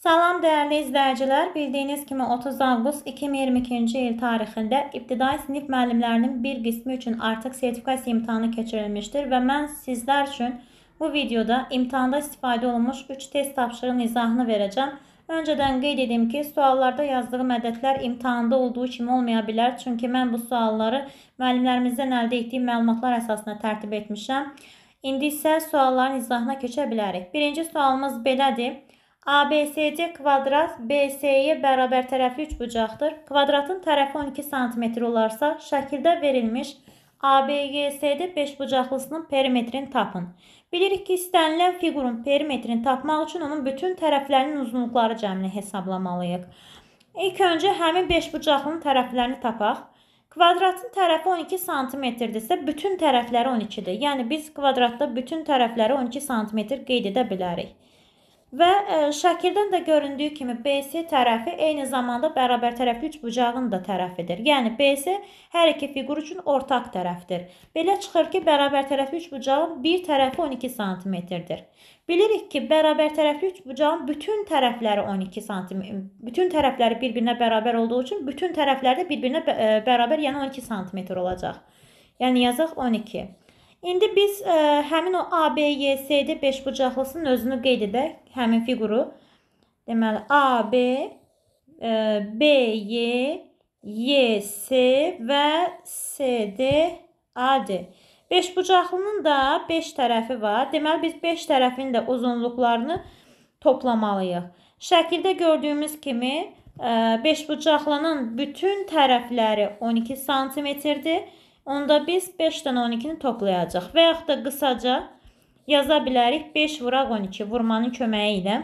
Salam dəyərli izləyicilər, bildiyiniz kimi 30 avqust 2022-ci il tarixində ibtidai sinif müəllimlərinin bir qismi üçün artıq sertifikasiya imtahanı keçirilmişdir və mən sizlər üçün bu videoda imtahanda istifadə olunmuş 3 test tapşırığının izahını verəcəm. Öncədən qeyd edim ki, suallarda yazdığım ədədlər imtahanda olduğu kimi olmaya bilər, çünki mən bu sualları müəllimlərimizdən əldə etdiyim məlumatlar əsasında tərtib etmişəm. İndi isə sualların izahına keçə bilərik. Birinci sualımız belədir. ABSC kvadrat BS-yə bərabər tərəfli üçbucaqdır. Kvadratın tərəfi 12 sm olarsa, şəkildə verilmiş ABGS-də beşbucaqlısının perimetrini tapın. Bilirik ki, istənilən fiqurun perimetrini tapmaq üçün onun bütün tərəflərinin uzunluqları cəmini hesablamalıyıq. İlk öncə həmin beşbucaqlının tərəflərini tapaq. Kvadratın tərəfi 12 sm-dirsə, bütün tərəfləri 12-dir. Yəni biz kvadratda bütün tərəfləri 12 sm qeyd edə bilərik. Və e, şəkildən də göründüyü kimi BC tərəfi eyni zamanda bərabər tərəfli üçbucağın da tərəfidir. Yəni BC hər iki fiqur üçün ortaq tərəfdir. Belə çıxır ki, bərabər tərəfli üçbucağın bir tərəfi 12 sm-dir. Bilirik ki, bərabər tərəfli üçbucağın bütün tərəfləri 12 sm, bütün tərəfləri bir-birinə bərabər olduğu üçün bütün tərəflər də bir-birinə e, bərabər, yəni 12 sm olacaq. Yəni yazaq 12. İndi biz ə, e, həmin o ABYS-də 5 bucaqlısının özünü qeyd edək, həmin fiquru. Deməli AB, e, BY, YS və SD AD. 5 bucaqlının da 5 tərəfi var. Deməli biz 5 tərəfin də uzunluqlarını toplamalıyıq. Şəkildə gördüyümüz kimi 5 e, bucaqlının bütün tərəfləri 12 sm-dir onda biz 5-dən 12-ni toplayacaq. Və yaxud da qısaca yaza bilərik 5 vuraq 12 vurmanın köməyi ilə.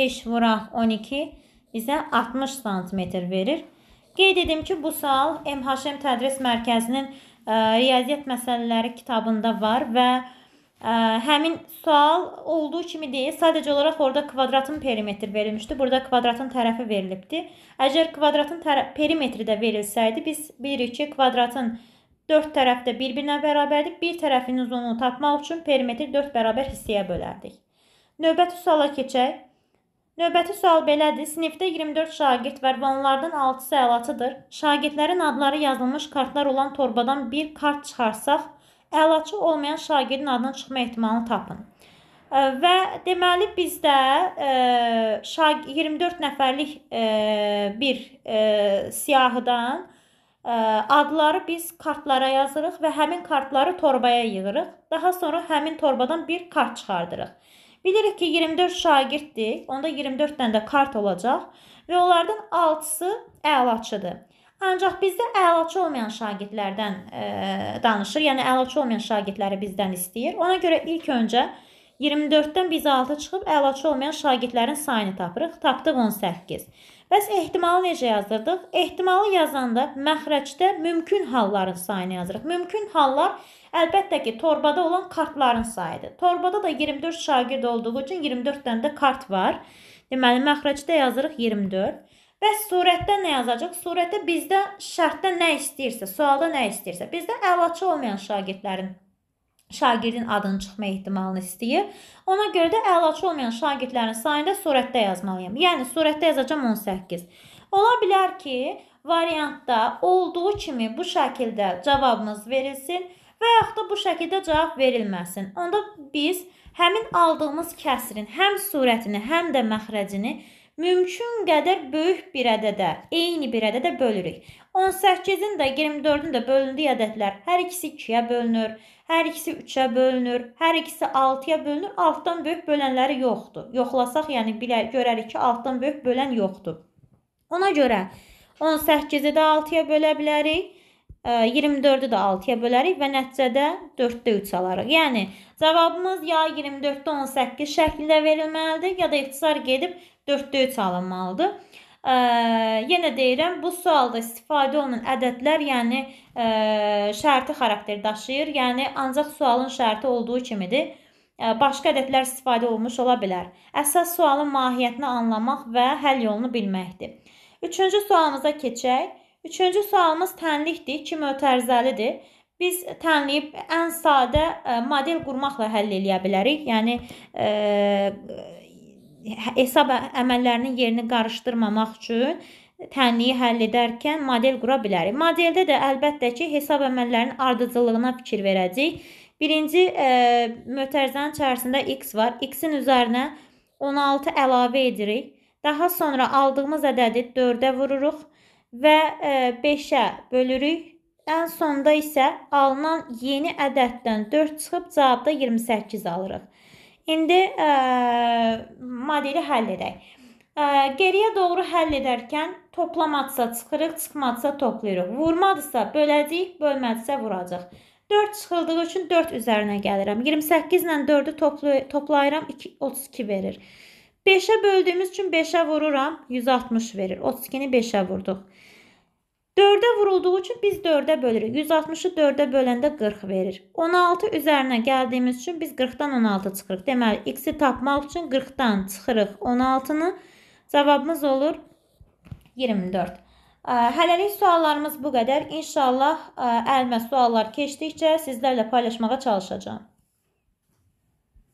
5 vuraq 12 bizə 60 sm verir. Qeyd edim ki, bu sual MHM Tədris Mərkəzinin e, Riyaziyyat Məsələləri kitabında var və həmin sual olduğu kimi deyil, sadəcə olaraq orada kvadratın perimetri verilmişdi. Burada kvadratın tərəfi verilibdi. Əgər kvadratın perimetri də verilsəydi, biz bilirik ki, kvadratın 4 tərəfi də bir-birinə bərabərdir. Bir tərəfinin uzunluğunu tapmaq üçün perimetri 4 bərabər hissəyə bölərdik. Növbəti suala keçək. Növbəti sual belədir. Sinifdə 24 şagird var və onlardan 6-sı əlaçıdır. Şagirdlərin adları yazılmış kartlar olan torbadan bir kart çıxarsaq, əlaçı olmayan şagirdin adının çıxma ehtimalını tapın. E, və deməli bizdə 24 e, nəfərlik e, bir siyahıdan adları biz kartlara yazırıq və həmin kartları torbaya yığırıq. Daha sonra həmin torbadan bir kart çıxardırıq. Bilirik ki 24 şagirddir. Onda 24 dənə də kart olacaq və onlardan 6-sı əlaçıdır. Ancaq bizdə əlaçı olmayan şagirdlərdən e, danışır. Yəni əlaçı olmayan şagirdləri bizdən istəyir. Ona görə ilk öncə 24-dən biz 6 çıxıb əlaçı olmayan şagirdlərin sayını tapırıq. Tapdıq 18. Bəs ehtimalı necə yazdırdıq? Ehtimalı yazanda məxrəcdə mümkün halların sayını yazırıq. Mümkün hallar əlbəttə ki, torbada olan kartların sayıdır. Torbada da 24 şagird olduğu üçün 24 dənə də kart var. Deməli məxrəcdə yazırıq 24. Bəs surətdə nə yazacaq? Surətdə bizdə şərtdə nə istəyirsə, sualda nə istəyirsə. Bizdə əlaçı olmayan şagirdlərin şagirdin adının çıxma ehtimalını istəyir. Ona görə də əlaçı olmayan şagirdlərin sayında surətdə yazmalıyam. Yəni surətdə yazacam 18. Ola bilər ki, variantda olduğu kimi bu şəkildə cavabımız verilsin və yaxud da bu şəkildə cavab verilməsin. Onda biz həmin aldığımız kəsrin həm surətini, həm də məxrəcini mümkün qədər böyük bir ədədə, eyni bir ədədə bölürük. 18-in də 24-ün də bölündüyü ədədlər hər ikisi 2-yə bölünür, hər ikisi 3-ə bölünür, hər ikisi 6-ya bölünür. 6-dan böyük bölənləri yoxdur. Yoxlasaq, yəni bilə, görərik ki, 6-dan böyük bölən yoxdur. Ona görə 18-i də 6-ya bölə bilərik. 24-ü də 6-ya bölərik və nəticədə 4-də 3 alarıq. Yəni, cavabımız ya 24-də 18 şəklində verilməlidir, ya da ixtisar gedib 4-də 3 alınmalıdır. Ə, yenə deyirəm, bu sualda istifadə olunan ədədlər, yəni ə, şərti xarakter daşıyır. Yəni, ancaq sualın şərti olduğu kimidir. Ə, başqa ədədlər istifadə olmuş ola bilər. Əsas sualın mahiyyətini anlamaq və həll yolunu bilməkdir. Üçüncü sualımıza keçək. Üçüncü sualımız tənlikdir. Kim ötərzəlidir? Biz tənliyi ən sadə e, model qurmaqla həll eləyə bilərik. Yəni e, e, hesab əməllərinin yerini qarışdırmamaq üçün tənliyi həll edərkən model qura bilərik. Modeldə də əlbəttə ki, hesab əməllərinin ardıcıllığına fikir verəcəyik. Birinci e, mötərizənin içərisində x var. x-in üzərinə 16 əlavə edirik. Daha sonra aldığımız ədədi 4-ə vururuq və 5-ə e, bölürük. Ən sonda isə alınan yeni ədəddən 4 çıxıb cavabda 28 alırıq. İndi ə, e, modeli həll edək. Ə, e, geriyə doğru həll edərkən toplamadısa çıxırıq, çıxmadısa toplayırıq. Vurmadısa böləcəyik, bölmədisə vuracaq. 4 çıxıldığı üçün 4 üzərinə gəlirəm. 28 ilə 4-ü toplayıram, 2, 32 verir. 5'e böldüğümüz için 5'e vururam. 160 verir. 32'ni 5'e vurduq. 4'e vurulduğu için biz 4'e bölürük. 160'ı 4'e bölende 40 verir. 16 üzerine geldiğimiz için biz 40'dan 16 çıxırıq. Deməli x'i tapmaq için 40'dan çıxırıq 16-nı. Cavabımız olur 24. Hələlik suallarımız bu qədər. İnşallah əlmə suallar keçdikcə sizlərlə paylaşmağa çalışacağam.